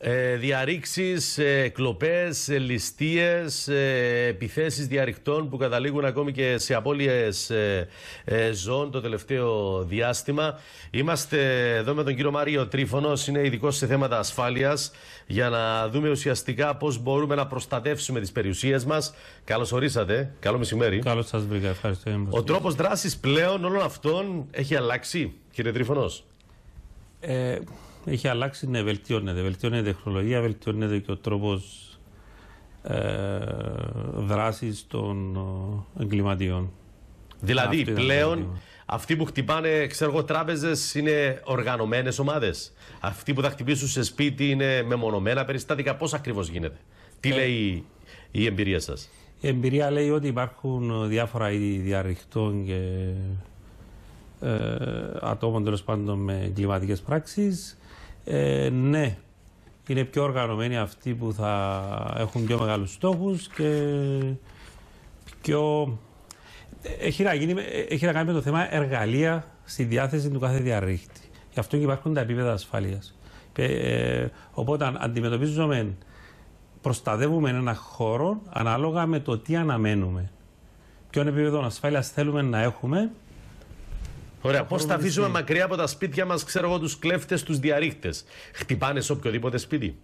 ε, διαρρήξεις, ε, κλοπές, ε, ληστείες, ε, επιθέσεις διαρρηκτών που καταλήγουν ακόμη και σε απώλειες ε, ε, ζώων το τελευταίο διάστημα. Είμαστε εδώ με τον κύριο Μάριο Τρίφωνος, είναι ειδικός σε θέματα ασφάλειας για να δούμε ουσιαστικά πώς μπορούμε να προστατεύσουμε τις περιουσίες μας. Καλώς ορίσατε, καλό μεσημέρι. Καλώς σας βρήκα, ευχαριστώ. Ο τρόπος δράσης πλέον όλων αυτών έχει αλλάξει, κύριε Τρίφωνος. Ε, έχει αλλάξει, ναι, βελτιώνεται. Βελτιώνεται η τεχνολογία, βελτιώνεται και ο τρόπος ε, δράσης των ε, εγκληματιών. Δηλαδή, πλέον αυτοί που χτυπάνε, ξέρω τράπεζες είναι οργανωμένες ομάδες. Αυτοί που θα χτυπήσουν σε σπίτι είναι μεμονωμένα περιστατικά. Πώς ακριβώς γίνεται, Τι ε, λέει η εμπειρία σας, Η εμπειρία λέει ότι υπάρχουν διάφορα είδη διαρριχτών και ε, ατόμων τέλος πάντων με εγκληματικές πράξεις. Ε, ναι, είναι πιο οργανωμένοι αυτοί που θα έχουν πιο μεγάλους στόχους και πιο... Έχει να, έχει κάνει με το θέμα εργαλεία στη διάθεση του κάθε διαρρήχτη. Γι' αυτό και υπάρχουν τα επίπεδα ασφαλείας. Ε, οπότε αντιμετωπίζουμε, προστατεύουμε ένα χώρο ανάλογα με το τι αναμένουμε. Ποιον επίπεδο ασφάλειας θέλουμε να έχουμε Ωραία, πώς τα αφήσουμε μακριά από τα σπίτια μας, ξέρω εγώ, τους κλέφτες, τους διαρρήχτε. Χτυπάνε σε οποιοδήποτε σπίτι.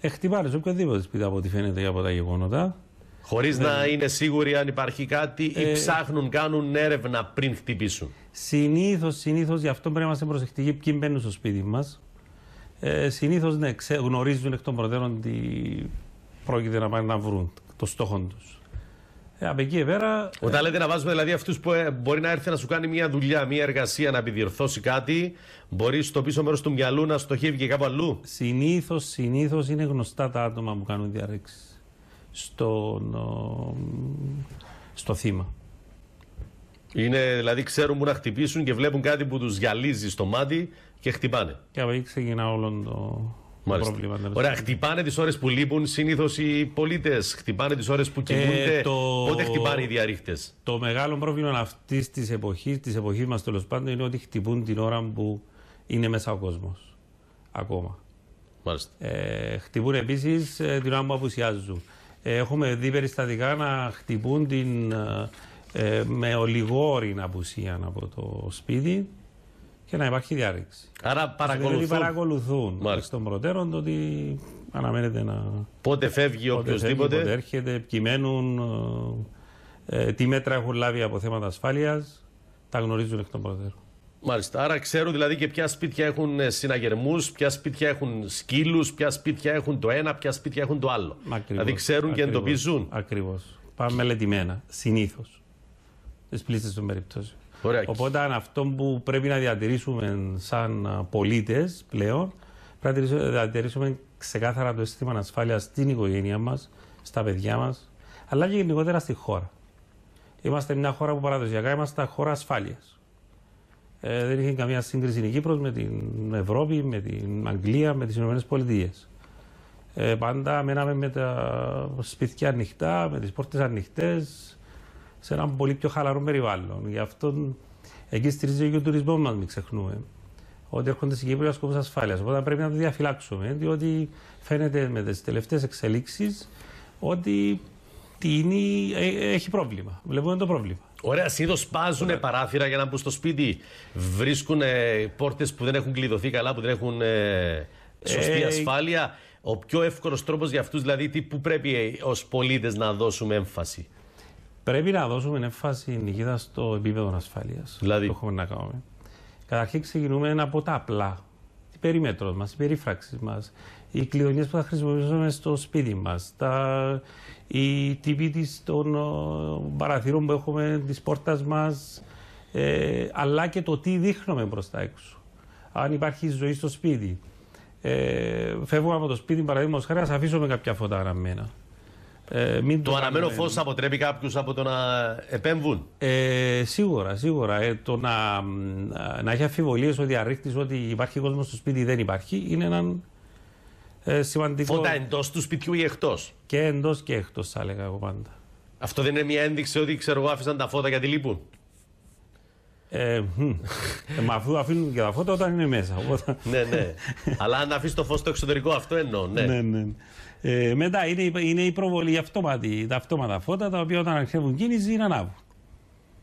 Ε, χτυπάνε σε οποιοδήποτε σπίτι από ό,τι φαίνεται από τα γεγονότα. Χωρίς ε, να είναι σίγουροι αν υπάρχει κάτι ή ε, ψάχνουν, κάνουν έρευνα πριν χτυπήσουν. Συνήθως, συνήθως, γι' αυτό πρέπει να είμαστε προσεκτικοί ποιοι μπαίνουν στο σπίτι μας. Ε, συνήθως ναι, ξε... γνωρίζουν εκ των προτέρων ότι πρόκειται να πάνε να βρουν το στόχο τους. Ε, από εκεί πέρα. Όταν ε, λέτε να βάζουμε δηλαδή αυτούς που ε, μπορεί να έρθει να σου κάνει μια δουλειά, μια εργασία, να επιδιορθώσει κάτι, μπορείς στο πίσω μέρος του μυαλού να στοχεύει και κάπου αλλού. Συνήθως συνήθως είναι γνωστά τα άτομα που κάνουν διαρρήξεις στο, στο θύμα. Είναι, δηλαδή ξέρουν που να χτυπήσουν και βλέπουν κάτι που τους γυαλίζει στο μάτι και χτυπάνε. Και από εκεί ξεκινά όλο το, Μάλιστα. Ναι, Ωραία, χτυπάνε τις ώρες που λείπουν συνήθως οι πολίτες. Χτυπάνε τις ώρες που ε, κινούνται. Ε, το... Πότε χτυπάνε οι διαρρήχτες. Το μεγάλο πρόβλημα αυτής της εποχής, της εποχής μας τέλος πάντων, είναι ότι χτυπούν την ώρα που είναι μέσα ο κόσμος. Ακόμα. Μάλιστα. Ε, χτυπούν επίσης ε, την ώρα που απουσιάζουν. Ε, έχουμε δει περιστατικά να χτυπούν την, ε, με ολιγόρη απουσία από το σπίτι και να υπάρχει διάρρηξη. Άρα παρακολουθούν. Δηλαδή παρακολουθούν Μάλιστα. στον προτέρων το ότι αναμένεται να. Πότε φεύγει οποιοδήποτε. Πότε έρχεται, ποιοι ε, ε, τι μέτρα έχουν λάβει από θέματα ασφάλειας. Τα γνωρίζουν εκ των προτέρων. Μάλιστα. Άρα ξέρουν δηλαδή και ποια σπίτια έχουν ε, συναγερμούς, ποια σπίτια έχουν σκύλους, ποια σπίτια έχουν το ένα, ποια σπίτια έχουν το άλλο. Ακριβώς, δηλαδή ξέρουν ακριβώς, και εντοπίζουν. Ακριβώς. Πάμε μελετημένα. Συνήθως. Τι πλήστες των περιπτώσεων. Ωραία. Οπότε αυτό που πρέπει να διατηρήσουμε σαν πολίτες πλέον, πρέπει να διατηρήσουμε ξεκάθαρα το αίσθημα ασφάλεια στην οικογένειά μας, στα παιδιά μας, αλλά και γενικότερα στη χώρα. Είμαστε μια χώρα που παραδοσιακά είμαστε χώρα ασφάλειας. Ε, δεν είχε καμία σύγκριση η Κύπρος με την Ευρώπη, με την Αγγλία, με τις ΗΠΑ. Ε, πάντα μέναμε με τα σπίτια ανοιχτά, με τις πόρτες ανοιχτές σε ένα πολύ πιο χαλαρό περιβάλλον. Γι' αυτό εκεί στηρίζει και ο τουρισμό μα, μην ξεχνούμε. Ότι έρχονται στην Κύπρο για σκοπούς ασφάλειας. Οπότε πρέπει να το διαφυλάξουμε, διότι φαίνεται με τις τελευταίες εξελίξεις ότι τίνη, έχει πρόβλημα. Βλέπουμε το πρόβλημα. Ωραία, συνήθως σπάζουν παράθυρα για να μπουν στο σπίτι. Βρίσκουν πόρτες που δεν έχουν κλειδωθεί καλά, που δεν έχουν ε, σωστή ε, ασφάλεια. Ο πιο εύκολος τρόπος για αυτούς, δηλαδή, τι που πρέπει ε, ως πολίτες να δώσουμε έμφαση. Πρέπει να δώσουμε έμφαση νικήτα στο επίπεδο ασφάλεια. Δηλαδή. Το έχουμε να κάνουμε. Καταρχήν ξεκινούμε από τα απλά. Η περίμετρος μας, η περίφραξη μας, οι κλειδονιέ που θα χρησιμοποιήσουμε στο σπίτι μας, τα... οι τύποι των παραθύρων που έχουμε της πόρτας μας, ε, αλλά και το τι δείχνουμε προς τα έξω. Αν υπάρχει ζωή στο σπίτι. Ε, φεύγουμε από το σπίτι, παραδείγματος χάρη, αφήσουμε κάποια φωτά γραμμένα. Ε, το αναμένο φως αποτρέπει κάποιους από το να επέμβουν. Ε, σίγουρα, σίγουρα. Ε, το να, να έχει αφιβολίε ο διαρρήκτης ότι υπάρχει κόσμος στο σπίτι δεν υπάρχει είναι έναν ε, σημαντικό. Φώτα εντός του σπιτιού ή εκτός. Και εντός και εκτός, θα έλεγα εγώ πάντα. Αυτό δεν είναι μια ένδειξη ότι ξέρω εγώ άφησαν τα φώτα γιατί λείπουν. Ε, ε, μα αφού αφήνουν και τα φώτα όταν είναι μέσα. ναι, ναι. Αλλά αν αφήσεις το φως στο εξωτερικό, αυτό εννοώ. Ναι, ναι. ναι. ναι. Ε, μετά είναι, είναι η προβολή, τα αυτόματα φώτα τα οποία όταν αρχίζουν κίνηση είναι ανάβουν.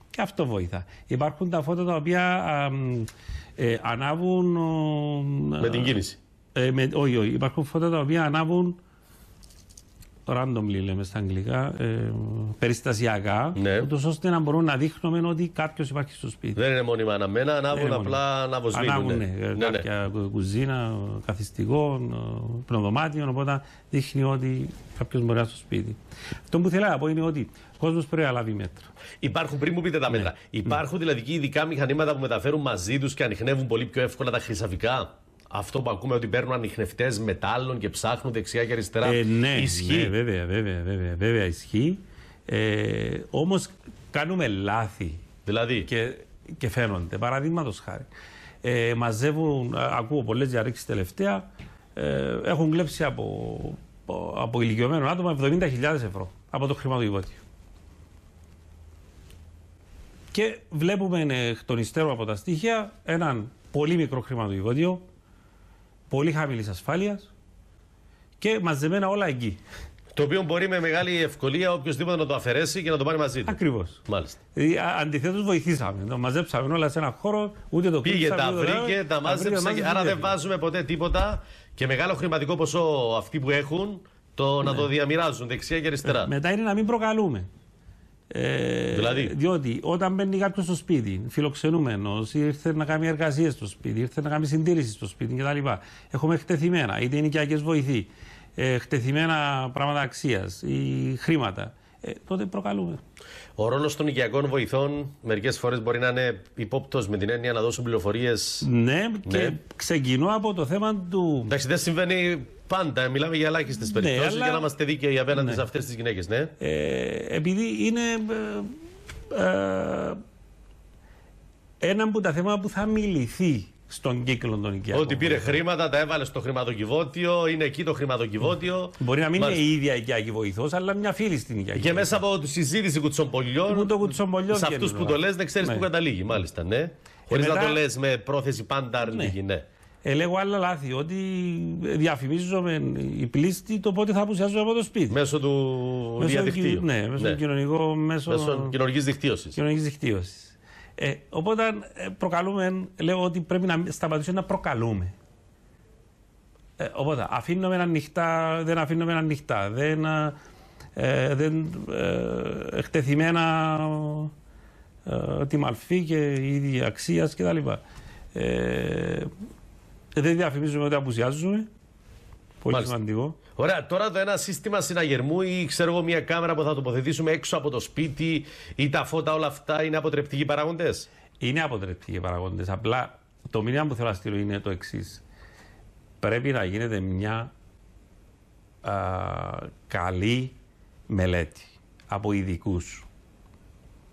Και αυτό βοηθά. Υπάρχουν τα φώτα τα οποία ε, ανάβουν. με την κίνηση. Ε, με, όχι, όχι. Υπάρχουν φώτα τα οποία ανάβουν randomly λέμε στα αγγλικά, ε, περιστασιακά, ναι. ούτως ώστε να μπορούν να δείχνουμε ότι κάποιος υπάρχει στο σπίτι. Δεν είναι μόνιμα αναμένα, ανάβουν απλά βοσβήνουν. Ανάβουν, ε, ναι, ναι, κάποια κουζίνα, καθιστικό, ε, πνοδομάτιο, οπότε δείχνει ότι κάποιος μπορεί να στο σπίτι. Αυτό που θέλω να πω είναι ότι ο κόσμος πρέπει να λάβει μέτρα. Υπάρχουν, πριν μου πείτε τα μέτρα, ναι. ναι. υπάρχουν δηλαδή ειδικά μηχανήματα που μεταφέρουν μαζί τους και ανοιχνεύουν πολύ πιο εύκολα τα χρυσαφικά αυτό που ακούμε ότι παίρνουν ανοιχνευτέ μετάλλων και ψάχνουν δεξιά και αριστερά. Ε, ναι, ισχύει. Ναι, βέβαια, βέβαια, βέβαια, βέβαια ισχύει. Ε, Όμως κάνουμε λάθη. Δηλαδή. Και, και φαίνονται. Παραδείγματος χάρη. Ε, μαζεύουν, ακούω πολλές διαρρήξεις τελευταία. Ε, έχουν κλέψει από, από ηλικιωμένο άτομα 70.000 ευρώ από το χρηματοδοτήριο. Και βλέπουμε εκ των υστέρων από τα στοιχεία έναν πολύ μικρό χρηματοδοτήριο πολύ χαμηλής ασφάλειας και μαζεμένα όλα εκεί. Το οποίο μπορεί με μεγάλη ευκολία οποιοδήποτε να το αφαιρέσει και να το πάρει μαζί του. Ακριβώς. Ε, Αντιθέτως, βοηθήσαμε. Το μαζέψαμε όλα σε ένα χώρο, ούτε το κλείσαμε. Πήγε, τα βρήκε, τα μάζεψε. Άρα δεν βάζουμε ποτέ τίποτα και μεγάλο χρηματικό ποσό αυτοί που έχουν το να ναι. το διαμοιράζουν δεξιά και αριστερά. Ε, μετά είναι να μην προκαλούμε. Ε, δηλαδή? Διότι όταν μπαίνει κάποιος στο σπίτι, φιλοξενούμενος, ήρθε να κάνει εργασίες στο σπίτι, ήρθε να κάνει συντήρηση στο σπίτι κτλ. Έχουμε χτεθειμένα είτε είναι οικιακέ βοηθοί, ε, χτεθημένα πράγματα αξίας ή χρήματα ε, τότε προκαλούμε. Ο ρόλος των οικιακών βοηθών μερικές φορές μπορεί να είναι υπόπτω με την έννοια να δώσουν πληροφορίες. Ναι, και ναι. ξεκινώ από το θέμα του. Εντάξει, δεν συμβαίνει πάντα. Μιλάμε για ελάχιστες ναι, περιπτώσεις για να είμαστε δίκαιοι απέναντι ναι. σε αυτές τις γυναίκες. Ναι. Ε, επειδή είναι. Ε, ε, ένα από τα θέματα που θα μιληθεί στον κύκλο των οικιακών. Ότι πήρε χρήματα, τα έβαλε στο χρηματοκιβώτιο, είναι εκεί το χρηματοκιβώτιο. Mm. Μπορεί να μην είναι η ίδια οικιακή βοηθός, αλλά μια φίλη στην οικιακή. Και μέσα από τη συζήτηση κουτσομπολιών. Σε αυτούς που το λες, δεν ξέρεις ναι. που καταλήγει. Μάλιστα, ναι. Ε, Χωρίς να το λες με πρόθεση πάντα αρνητική, ναι. ναι. Ε, λέγω άλλα λάθη, ότι διαφημίζομαι η πλήστη το πότε θα απουσιάζω από το σπίτι. Μέσω του διαδικτύου. Ναι, μέσω ναι. Μέσω, μέσω Κοινωνικής δικτύωσης. Ε, οπότε ε, προκαλούμε, λέω ότι πρέπει να σταματήσουμε να προκαλούμε. Ε, οπότε αφήνουμε νυχτά, δεν αφήνουμε ανοιχτά, δεν, ε, δεν ε, εκτεθειμένα ε, τη μαλφή και η ίδια αξίας κτλ. Ε, δεν διαφημίζουμε ότι απουσιάζουμε. Πολύ Μάλιστα. σημαντικό. Ωραία, τώρα το ένα σύστημα συναγερμού ή ξέρω εγώ μια κάμερα που θα τοποθετήσουμε έξω από το σπίτι ή τα φώτα, όλα αυτά είναι αποτρεπτικοί παράγοντε. Είναι αποτρεπτικοί παράγοντε. Απλά το μήνυμα που θέλω να στείλω είναι το εξής. Πρέπει να γίνεται μια καλή μελέτη από ειδικούς.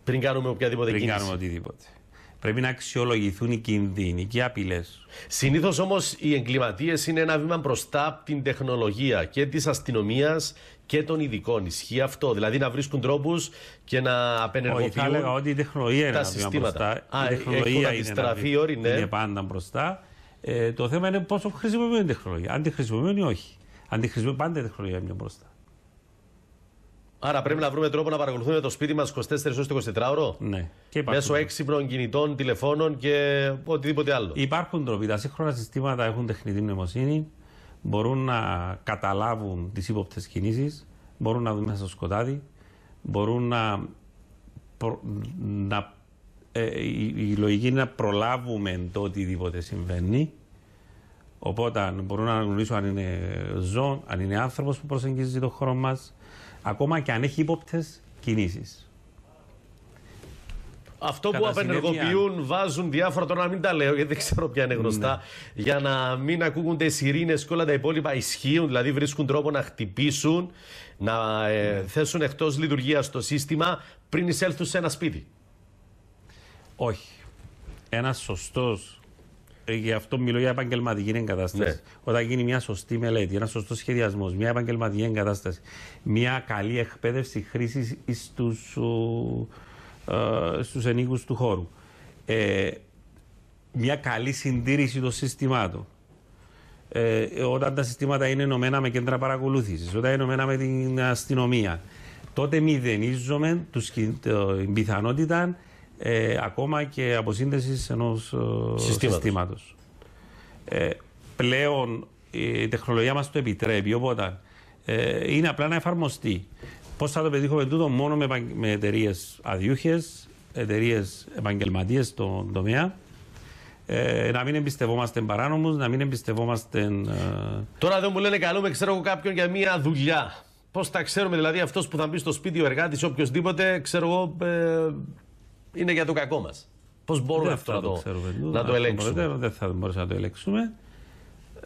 Πριν κάνουμε οποιαδήποτε κίνηση. Πριν κάνουμε οτιδήποτε. Πρέπει να αξιολογηθούν οι κινδύνοι και οι απειλές. Συνήθως όμως οι εγκληματίες είναι ένα βήμα μπροστά από την τεχνολογία και της αστυνομίας και των ειδικών. Ισχύει αυτό. Δηλαδή να βρίσκουν τρόπους και να απενεργοποιούν. Όχι, θα έλεγα ότι η τεχνολογία είναι τα συστήματα. Α, η ε, τεχνολογία είναι, όρι, ναι. είναι πάντα μπροστά. Ε, το θέμα είναι πόσο χρησιμοποιούν η τεχνολογία. Αν τη χρησιμοποιούν ή όχι. Αν τη χρησιμοποιούν, πάντα η τεχνολογία είναι μπροστά. Άρα πρέπει να βρούμε τρόπο να παρακολουθούμε το σπίτι μας 24 ώρε 24 ώρο. Ναι. μέσω έξυπνων κινητών, τηλεφώνων και οτιδήποτε άλλο. Υπάρχουν τρόποι. Τα σύγχρονα συστήματα έχουν τεχνητή νοημοσύνη. Μπορούν να καταλάβουν τις ύποπτες κινήσεις. Μπορούν να δουν μέσα στο σκοτάδι. Μπορούν να. να ε, η, η λογική είναι να προλάβουμε το οτιδήποτε συμβαίνει. Οπότε μπορούν να αναγνωρίσουν αν είναι ζώο, αν είναι άνθρωπος που προσεγγίζει το χώρο μας ακόμα και αν έχει ύποπτες κινήσεις. Αυτό που απενεργοποιούν, βάζουν διάφορα τώρα να μην τα λέω, γιατί δεν ξέρω ποια είναι γνωστά, ναι. για να μην ακούγονται σιρήνες και όλα τα υπόλοιπα ισχύουν, δηλαδή βρίσκουν τρόπο να χτυπήσουν, να ε, ναι. θέσουν εκτός λειτουργίας το σύστημα πριν εισέλθουν σε ένα σπίτι. Όχι. Ένας σωστός ε, γι' αυτό μιλώ για επαγγελματική εγκατάσταση. Ναι. Όταν γίνει μια σωστή μελέτη, ένα σωστό σχεδιασμός, μια επαγγελματική εγκατάσταση, μια καλή εκπαίδευση χρήσης στου ε, στους ενίκους του χώρου. Ε, μια καλή συντήρηση των συστημάτων. Ε, όταν τα συστήματα είναι ενωμένα με κέντρα παρακολούθησης, όταν είναι ενωμένα με την αστυνομία, τότε μηδενίζουμε την πιθανότητα ε, ακόμα και αποσύνδεσης ενός ε, συστήματος. Ε, πλέον η τεχνολογία μας το επιτρέπει, οπότε ε, είναι απλά να εφαρμοστεί. Πώς θα το πετύχουμε τούτο μόνο με, με εταιρείες αδιούχες, εταιρείες επαγγελματίες στον τομέα, ε, να μην εμπιστευόμαστε παράνομους, να μην εμπιστευόμαστε. Ε... Τώρα δεν μου λένε καλούμε, ξέρω εγώ κάποιον για μια δουλειά. Πώς τα ξέρουμε, δηλαδή αυτός που θα μπει στο σπίτι ο εργάτης, οποιοδήποτε, ξέρω εγώ, ε, είναι για το κακό μας. Πώς μπορούμε αυτό να το, το, να το, ελέγξουμε. Δεν θα μπορούσαμε να το ελέγξουμε.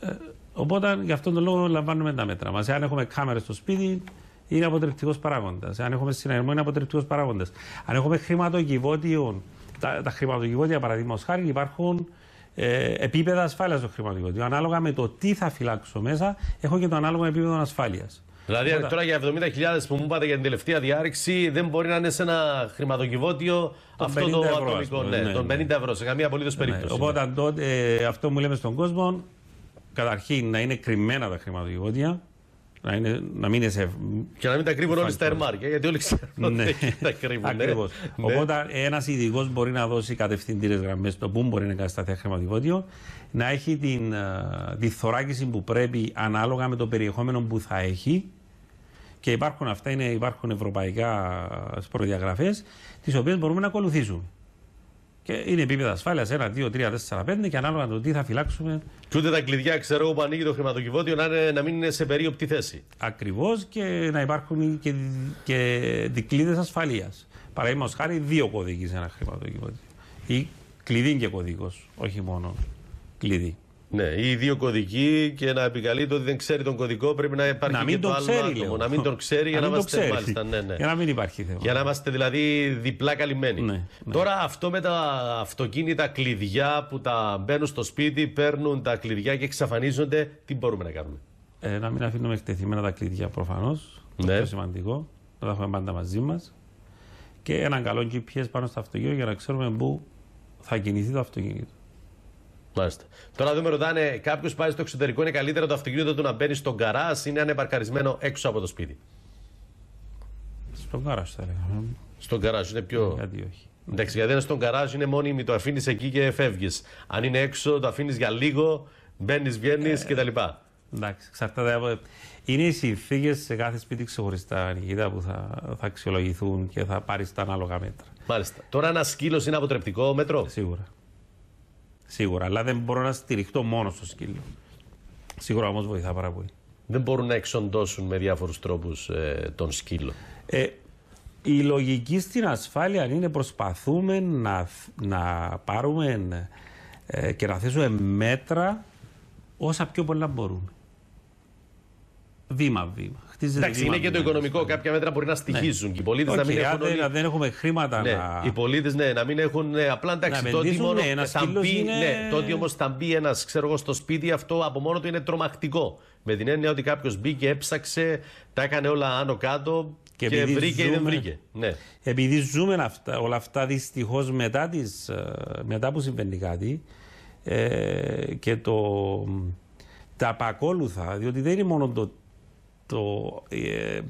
Ε, οπότε γι' αυτόν τον λόγο λαμβάνουμε τα μέτρα μας. Αν έχουμε κάμερες στο σπίτι, είναι αποτρεπτικός παράγοντας. Αν έχουμε συναγερμό, είναι αποτρεπτικός παράγοντας. Αν έχουμε χρηματοκιβώτιο, τα, τα χρηματοκιβώτια παραδείγματος χάρη υπάρχουν ε, επίπεδα ασφάλειας στο χρηματοκιβώτιο. Ανάλογα με το τι θα φυλάξω μέσα, έχω και το ανάλογο επίπεδο ασφάλειας. Δηλαδή Μπορεί. τώρα για 70.000 που μου είπατε για την τελευταία διάρρηξη δεν μπορεί να είναι σε ένα χρηματοκιβώτιο αυτό το ατομικό, ναι, ναι, των ναι. 50 ευρώ σε καμία απολύτως ναι, ναι. περίπτωση. Οπότε ε, αυτό που λέμε στον κόσμο, καταρχήν να είναι κρυμμένα τα χρηματοκιβώτια, να, είναι, να μην είναι σε... Και να μην τα κρύβουν όλοι στα ερμάρια, γιατί όλοι ξέρουν ότι ναι. τα κρύβουν. Ακριβώς. Ναι. Οπότε ένας ειδικός μπορεί να δώσει κατευθυντήρες γραμμές στο πού μπορεί να εγκατασταθεί χρηματοκιβώτιο. να έχει την, ε, τη θωράκιση που πρέπει ανάλογα με το περιεχόμενο που θα έχει και υπάρχουν αυτά, είναι, υπάρχουν ευρωπαϊκά προδιαγραφές, τις οποίες μπορούμε να ακολουθήσουν. Και είναι επίπεδα ασφάλειας 1, 2, 3, 4, 5 και ανάλογα το τι θα φυλάξουμε. Και ούτε τα κλειδιά, ξέρω εγώ, που ανοίγει το χρηματοκιβώτιο να, είναι, να μην είναι σε περίοπτη θέση. Ακριβώς και να υπάρχουν και, και δικλείδες ασφαλείας. Παραδείγματος χάρη, δύο κωδικοί σε ένα χρηματοκιβώτιο. Ή κλειδί και κωδικό, όχι μόνο κλειδί. Ναι, ή δύο κωδικοί και να επικαλείται ότι δεν ξέρει τον κωδικό πρέπει να υπάρχει να και το άλλο ξέρει, άτομο. Να μην τον ξέρει για να, να είμαστε Ναι, ναι. Για να μην υπάρχει θέμα. Για να είμαστε δηλαδή διπλά καλυμμένοι. Ναι, ναι, Τώρα αυτό με τα αυτοκίνητα κλειδιά που τα μπαίνουν στο σπίτι, παίρνουν τα κλειδιά και εξαφανίζονται, τι μπορούμε να κάνουμε. Ε, να μην αφήνουμε εκτεθειμένα τα κλειδιά προφανώς. Ναι. Πιο σημαντικό. Να τα έχουμε πάντα μαζί μας. Και έναν καλό GPS πάνω στο αυτοκίνητο για να ξέρουμε πού θα κινηθεί το αυτοκίνητο. Μάλιστα. Τώρα δούμε, ρωτάνε, κάποιος πάει στο εξωτερικό, είναι καλύτερο το αυτοκίνητο του να μπαίνει στον καράς, είναι ανεπαρκαρισμένο έξω από το σπίτι. Στον καρα θα έλεγα. Στον καράζ είναι πιο. Γιατί όχι. Εντάξει, γιατί είναι στον καράζ είναι μόνιμη, το αφήνεις εκεί και φεύγεις. Αν είναι έξω, το αφήνεις για λίγο, μπαίνεις, βγαίνεις ε, κτλ. Εντάξει, εξαρτάται από. Είναι οι συνθήκες σε κάθε σπίτι ξεχωριστά, ανοιχτά που θα, θα αξιολογηθούν και θα πάρεις τα ανάλογα μέτρα. Μάλιστα. Τώρα ένας σκύλος είναι αποτρεπτικό μέτρο. Σίγουρα. Σίγουρα, αλλά δεν μπορώ να στηριχτώ μόνο στο σκύλο. Σίγουρα όμως βοηθά πάρα πολύ. Δεν μπορούν να εξοντώσουν με διάφορους τρόπους ε, τον σκύλο. Ε, η λογική στην ασφάλεια είναι προσπαθούμε να, να πάρουμε ε, και να θέσουμε μέτρα όσα πιο πολλά μπορούμε. Βήμα-βήμα χτίζεται. Εντάξει, είναι και το οικονομικό. Κάποια μέτρα μπορεί να στοιχίζουν. Ναι. Οι πολίτες okay, να μην έχουν. έχουμε χρήματα ναι. να. Οι πολίτες, ναι, να μην έχουν. Ναι, απλά εντάξει, να τότε μόνο. Ναι, ένας θα μπει, είναι... ναι, τότε όμως θα μπει ένας, ξέρω εγώ, στο σπίτι, αυτό από μόνο του είναι τρομακτικό. Με την έννοια ότι κάποιος μπήκε, έψαξε, τα έκανε όλα άνω κάτω. Και, και βρήκε ζούμε, ή δεν βρήκε. Ναι. Επειδή ζούμε αυτά, όλα αυτά δυστυχώς μετά, ε, μετά που συμβαίνει κάτι ε, και το, τα απακόλουθα, διότι δεν είναι μόνο το το, ε,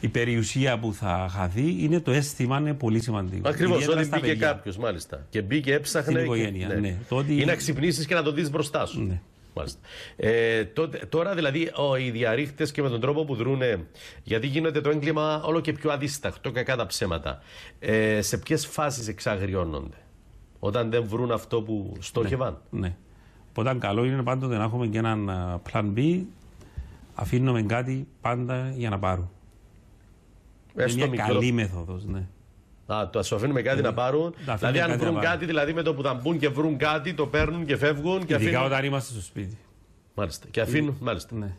η περιουσία που θα χαθεί είναι το αίσθημα είναι πολύ σημαντικό. Ακριβώς, ότι μπήκε κάποιος, μάλιστα. Και μπήκε, έψαχνε. Στην οικογένεια, και, Είναι ναι. να ξυπνήσεις και να το δεις μπροστά σου. Ναι. Μάλιστα. Ε, τώρα δηλαδή οι διαρρήχτες και με τον τρόπο που δρούνε, γιατί γίνεται το έγκλημα όλο και πιο αδίσταχτο, κακά τα ψέματα. Ε, σε ποιες φάσεις εξαγριώνονται, όταν δεν βρουν αυτό που ναι, στόχευαν. Ναι. ναι. Οπότε καλό είναι πάντοτε να έχουμε και έναν ε, plan B αφήνουμε κάτι πάντα για να πάρουν. Έστω είναι μια μικρό. καλή μέθοδος, ναι. Ας, το αφήνουμε κάτι ναι. να ε, πάρουν. Δηλαδή, αν βρουν κάτι, δηλαδή με το που θα μπουν και βρουν κάτι, το παίρνουν και φεύγουν. Ειδικά αφήνουν... όταν είμαστε στο σπίτι. Μάλιστα. Και αφήνουν. Ε, μάλιστα. Ναι.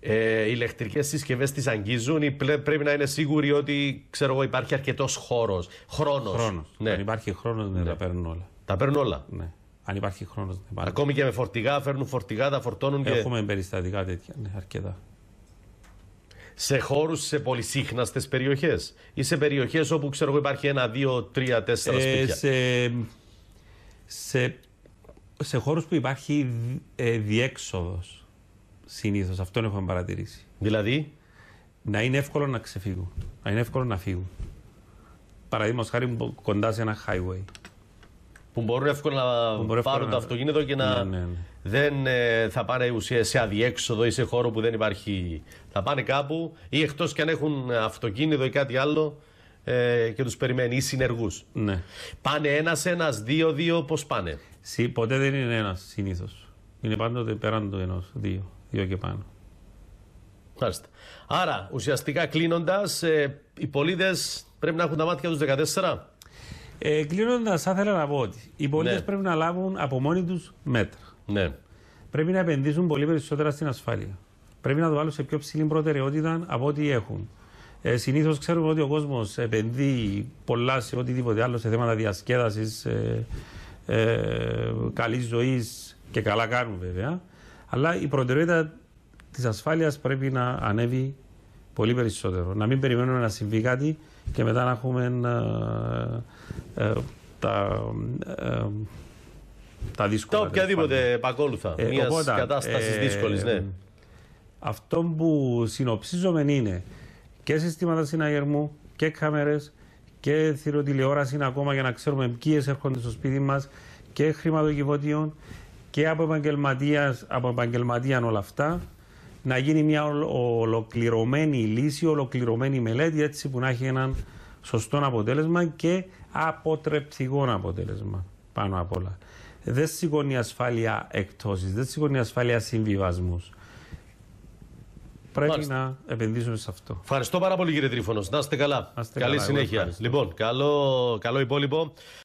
Ε, οι ηλεκτρικές συσκευές τις αγγίζουν ή πρέπει να είναι σίγουροι ότι ξέρω εγώ, υπάρχει αρκετός χώρος. Χρόνος. Ναι. Αν υπάρχει χρόνος, ναι, ναι, τα παίρνουν όλα. Τα παίρνουν όλα. Ναι αν υπάρχει χρόνος Ακόμη και με φορτηγά, φέρνουν φορτηγά, τα φορτώνουν Έχουμε και. Έχουμε περιστατικά τέτοια, ναι, αρκετά. Σε χώρους, σε πολυσύχναστες περιοχές ή σε περιοχές όπου ξέρω εγώ υπάρχει ένα, δύο, τρία, τέσσερα ε, σπίτια. Σε, σε, σε χώρους που υπάρχει ε, διέξοδος συνήθως, αυτό έχουμε παρατηρήσει. Δηλαδή. Να είναι εύκολο να ξεφύγουν. Να είναι εύκολο να φύγουν. Παραδείγματος χάρη κοντά σε ένα highway που μπορούν εύκολα να πάρουν εύκολα. το αυτοκίνητο και να ναι, ναι, ναι. δεν ε, θα πάνε ουσία σε αδιέξοδο ή σε χώρο που δεν υπάρχει. Θα πάνε κάπου ή εκτός και αν έχουν αυτοκίνητο ή κάτι άλλο ε, και τους περιμένει, ή συνεργούς. Πάνε ένα-ένα, δύο-δύο, πώς πάνε. Συ, ποτέ δεν είναι ένας συνήθως. Είναι πάντοτε πέραν του ενός, δύο, δύο και πάνω. Μάλιστα. Άρα, ουσιαστικά κλείνοντας, ε, οι πολίτες πρέπει να έχουν τα μάτια τους 14. Ε, Κλείνοντας, θα ήθελα να πω ότι οι πολίτες ναι. πρέπει να λάβουν από μόνοι τους μέτρα. Ναι. Πρέπει να επενδύσουν πολύ περισσότερα στην ασφάλεια. Πρέπει να το βάλουν σε πιο ψηλή προτεραιότητα από ό,τι έχουν. Ε, Συνήθως ξέρουμε ότι ο κόσμος επενδύει πολλά σε οτιδήποτε άλλο, σε θέματα διασκέδασης, ε, ε, καλής ζωής και καλά κάνουν βέβαια. Αλλά η προτεραιότητα της ασφάλειας πρέπει να ανέβει πολύ περισσότερο. Να μην περιμένουμε να συμβεί κάτι και μετά να έχουμε ε, ε, τα, ε, τα δύσκολα. Τα οποιαδήποτε επακόλουθα, ε, μιας κατάστασης ε, δύσκολης. Ναι. Ε, αυτό που συνοψίζομαι είναι και συστήματα συναγερμού και καμέρε και θηροτηλεόραση ακόμα για να ξέρουμε ποιες έρχονται στο σπίτι μας και χρηματοκιβωτίων και από επαγγελματίας, από επαγγελματία όλα αυτά να γίνει μια ολοκληρωμένη λύση, ολοκληρωμένη μελέτη έτσι που να έχει έναν σωστό αποτέλεσμα και αποτρεπτικό αποτέλεσμα πάνω απ' όλα. Δεν σηκώνει ασφάλεια εκτόσεις, δεν σηκώνει ασφάλεια συμβιβασμούς. Πρέπει να επενδύσουμε σε αυτό. Ευχαριστώ πάρα πολύ κύριε Τρίφωνος. Να είστε καλά. Καλή συνέχεια. Λοιπόν, καλό, καλό υπόλοιπο.